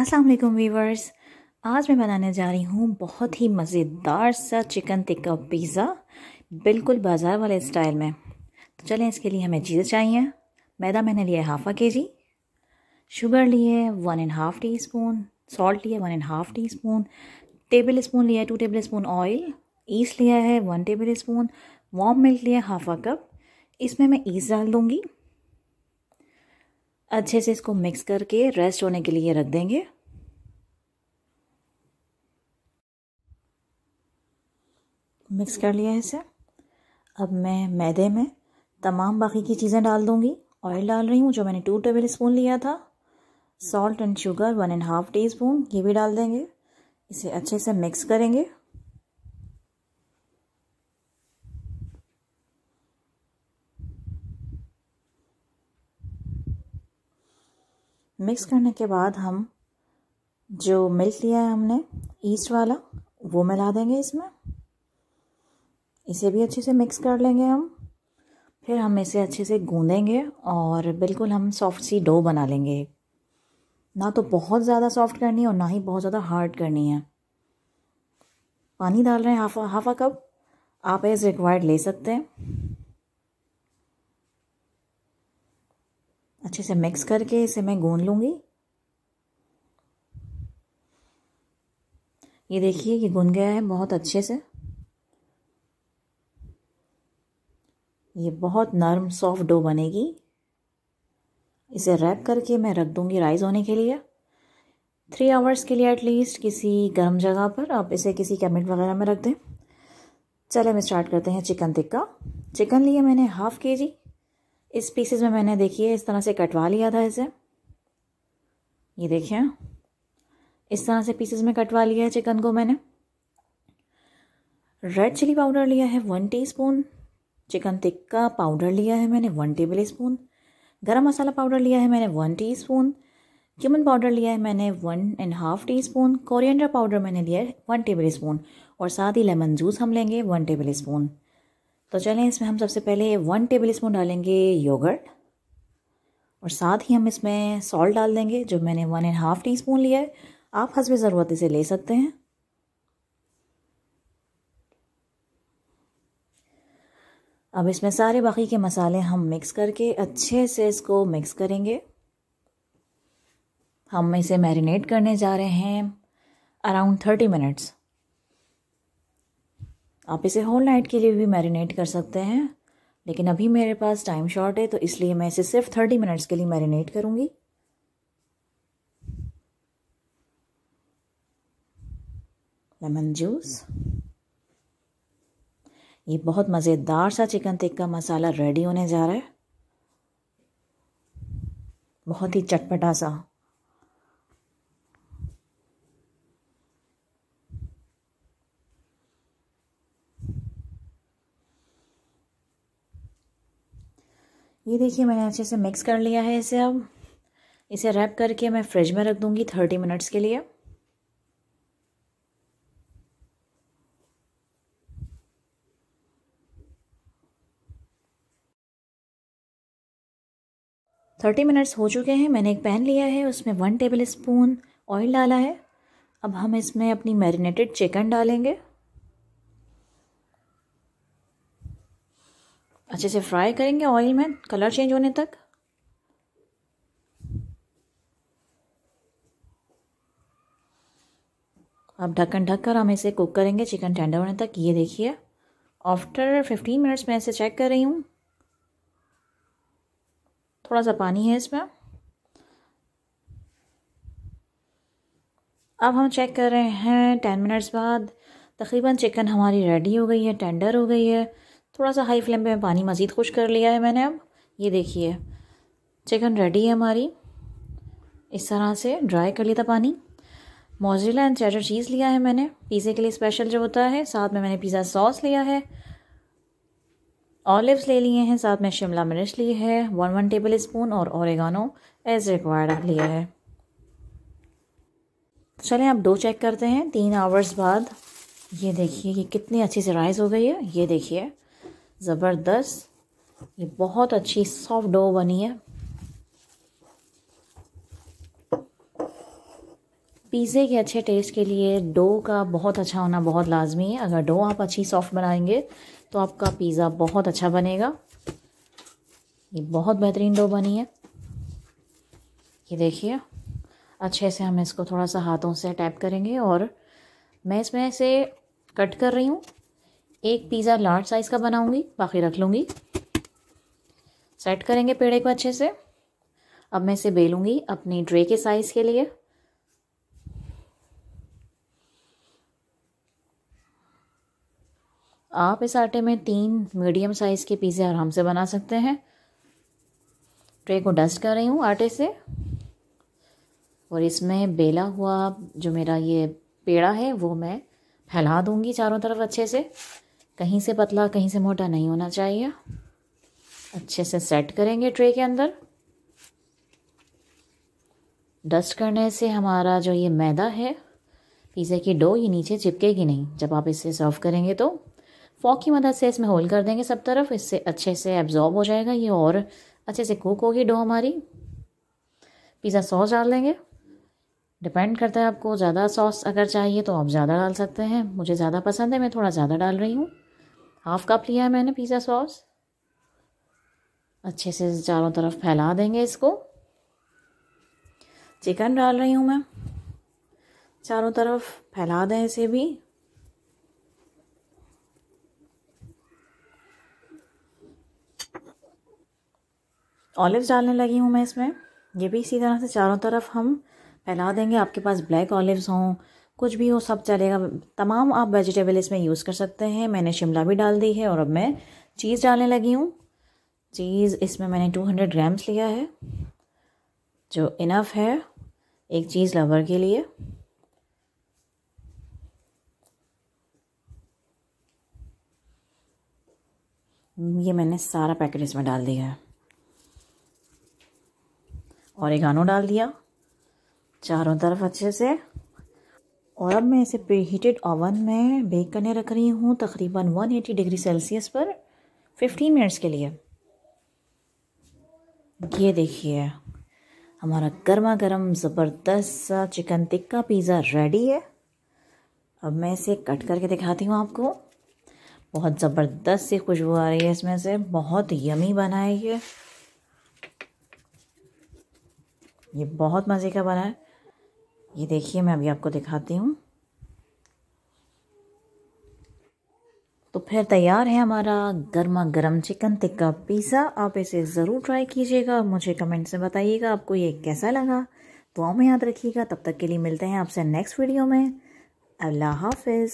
अस्सलाम वीवर्स आज मैं बनाने जा रही हूँ बहुत ही मज़ेदार सा चिकन टिक्का पिज़्ज़ा बिल्कुल बाज़ार वाले स्टाइल में तो चलें इसके लिए हमें चीज़ें चाहिए मैदा मैंने लिया है हाफ़ा के जी शुगर लिए one and half teaspoon salt लिया one and half teaspoon tablespoon लिया two tablespoon oil yeast लिया है one tablespoon warm milk लिया हाफ़ा कप इसमें मैं ईस्ट डाल दूँगी अच्छे से इसको मिक्स करके रेस्ट होने के लिए रख देंगे मिक्स कर लिया है इसे अब मैं मैदे में तमाम बाकी की चीज़ें डाल दूँगी ऑयल डाल रही हूँ जो मैंने टू टेबल स्पून लिया था salt and sugar one and half teaspoon ये भी डाल देंगे इसे अच्छे से मिक्स करेंगे मिक्स करने के बाद हम जो मिल्क लिया है हमने ईस्ट वाला वो मिला देंगे इसमें इसे भी अच्छे से मिक्स कर लेंगे हम फिर हम इसे अच्छे से गूंदेंगे और बिल्कुल हम सॉफ्ट सी डो बना लेंगे ना तो बहुत ज़्यादा सॉफ्ट करनी है और ना ही बहुत ज़्यादा हार्ड करनी है पानी डाल रहे हैं हाफ हाफा कप आप एज रिक्वायर्ड ले सकते हैं अच्छे से मिक्स करके इसे मैं गून लूँगी ये देखिए ये गूंद गया है बहुत अच्छे से ये बहुत नरम सॉफ्ट डो बनेगी इसे रैप करके मैं रख दूँगी राइस होने के लिए थ्री आवर्स के लिए एटलीस्ट किसी गर्म जगह पर आप इसे किसी कैबिनेट वगैरह में रख दें चले हम स्टार्ट करते हैं चिकन टिक्का चिकन लिए मैंने हाफ़ के जी इस पीसेस में मैंने देखिए इस तरह से कटवा लिया था इसे ये देखिए इस तरह से पीसेस में कटवा लिया है चिकन को मैंने रेड चिली पाउडर लिया है one teaspoon chicken tikka powder लिया है मैंने वन टेबल स्पून गर्म मसाला पाउडर लिया है मैंने वन स्पून क्यूमन पाउडर लिया है मैंने one and half teaspoon coriander powder मैंने लिया है वन टेबल स्पून और साथ ही लेमन जूस हम लेंगे वन टेबल स्पून तो चलें इसमें हम सबसे पहले वन टेबल स्पून डालेंगे योगर्ट और साथ ही हम इसमें सॉल्ट डाल देंगे जो मैंने one and half teaspoon लिया है आप हंसवे ज़रूरत इसे ले सकते हैं अब इसमें सारे बाकी के मसाले हम मिक्स करके अच्छे से इसको मिक्स करेंगे हम इसे मैरिनेट करने जा रहे हैं अराउंड थर्टी मिनट्स आप इसे होल नाइट के लिए भी मैरिनेट कर सकते हैं लेकिन अभी मेरे पास टाइम शॉर्ट है तो इसलिए मैं इसे सिर्फ थर्टी मिनट्स के लिए मैरिनेट करूँगी लेमन जूस ये बहुत मज़ेदार सा चिकन टिक्का मसाला रेडी होने जा रहा है बहुत ही चटपटा सा ये देखिए मैंने अच्छे से मिक्स कर लिया है इसे अब इसे रैप करके मैं फ्रिज में रख दूंगी थर्टी मिनट्स के लिए थर्टी मिनट्स हो चुके हैं मैंने एक पैन लिया है उसमें वन टेबल स्पून ऑयल डाला है अब हम इसमें अपनी मैरिनेटेड चिकन डालेंगे अच्छे से फ्राई करेंगे ऑयल में कलर चेंज होने तक अब ढक्कन ढक कर हम इसे कुक करेंगे चिकन टेंडर होने तक ये देखिए आफ्टर फिफ्टीन मिनट्स मैं इसे चेक कर रही हूँ थोड़ा सा पानी है इसमें अब हम चेक कर रहे हैं टेन मिनट्स बाद तकरीबन चिकन हमारी रेडी हो गई है टेंडर हो गई है थोड़ा सा हाई फ्लेम पे मैं पानी मज़ीद खुश कर लिया है मैंने अब ये देखिए चिकन रेडी है हमारी इस तरह से ड्राई कर लिया था पानी मोजरेला एंड चैटर चीज़ लिया है मैंने पिज़्ज़े के लिए स्पेशल जो होता है साथ में मैंने पिज़्ज़ा सॉस लिया है ऑलिव्स ले लिए हैं साथ में शिमला मिर्च ली है वन वन टेबल स्पून और औरगानो एज रिक्वायर्ड लिया है तो चलें आप दो चेक करते हैं तीन आवर्स बाद ये देखिए ये कितनी अच्छी से राइस हो गई है ये देखिए ज़बरदस्त ये बहुत अच्छी सॉफ्ट डो बनी है पिज़्ज़े के अच्छे टेस्ट के लिए डो का बहुत अच्छा होना बहुत लाजमी है अगर डो आप अच्छी सॉफ्ट बनाएंगे तो आपका पिज़्ज़ा बहुत अच्छा बनेगा ये बहुत बेहतरीन डो बनी है ये देखिए अच्छे से हम इसको थोड़ा सा हाथों से टैप करेंगे और मैं इसमें से कट कर रही हूँ एक पिज़्ज़ा लार्ज साइज़ का बनाऊंगी बाकी रख लूँगी सेट करेंगे पेड़े को अच्छे से अब मैं इसे बेलूँगी अपनी ड्रे के साइज़ के लिए आप इस आटे में तीन मीडियम साइज़ के पिज़्ज़े आराम से बना सकते हैं ट्रे को डस्ट कर रही हूँ आटे से और इसमें बेला हुआ जो मेरा ये पेड़ा है वो मैं फैला दूँगी चारों तरफ अच्छे से कहीं से पतला कहीं से मोटा नहीं होना चाहिए अच्छे से सेट करेंगे ट्रे के अंदर डस्ट करने से हमारा जो ये मैदा है पिज़्ज़े की डो ये नीचे चिपकेगी नहीं जब आप इसे सर्व करेंगे तो फॉक की मदद से इसमें होल कर देंगे सब तरफ इससे अच्छे से एब्जॉर्ब हो जाएगा ये और अच्छे से कुक होगी डो हमारी पिज़्ज़ा सॉस डाल देंगे डिपेंड करता है आपको ज़्यादा सॉस अगर चाहिए तो आप ज़्यादा डाल सकते हैं मुझे ज़्यादा पसंद है मैं थोड़ा ज़्यादा डाल रही हूँ हाफ कप लिया है मैंने पिज़्ज़ा सॉस अच्छे से चारों तरफ फैला देंगे इसको चिकन डाल रही हूँ मैं चारों तरफ फैला दें इसे भी ऑलिव डालने लगी हूँ मैं इसमें ये भी इसी तरह से चारों तरफ हम फैला देंगे आपके पास ब्लैक ऑलिव्स हों कुछ भी हो सब चलेगा तमाम आप वेजिटेबल इसमें यूज़ कर सकते हैं मैंने शिमला भी डाल दी है और अब मैं चीज़ डालने लगी हूँ चीज़ इसमें मैंने 200 ग्राम्स लिया है जो इनफ है एक चीज़ लवर के लिए ये मैंने सारा पैकेट इसमें डाल दिया है और आनो डाल दिया चारों तरफ अच्छे से और अब मैं इसे प्री हीटेड ओवन में बेक करने रख रही हूँ तकरीबन 180 डिग्री सेल्सियस पर 15 मिनट्स के लिए ये देखिए हमारा गर्मा गर्म ज़बरदस्त सा चिकन टिक्का पिज़्ज़ा रेडी है अब मैं इसे कट करके दिखाती हूँ आपको बहुत ज़बरदस्त सी खुशबू आ रही है इसमें से बहुत यमी बना है ये ये बहुत मज़े का बना है ये देखिए मैं अभी आपको दिखाती हूँ तो फिर तैयार है हमारा गर्मा गर्म चिकन टिक्का पिज़्ज़ा आप इसे ज़रूर ट्राई कीजिएगा मुझे कमेंट्स में बताइएगा आपको ये कैसा लगा दुआ में याद रखिएगा तब तक के लिए मिलते हैं आपसे नेक्स्ट वीडियो में अल्लाह हाफिज़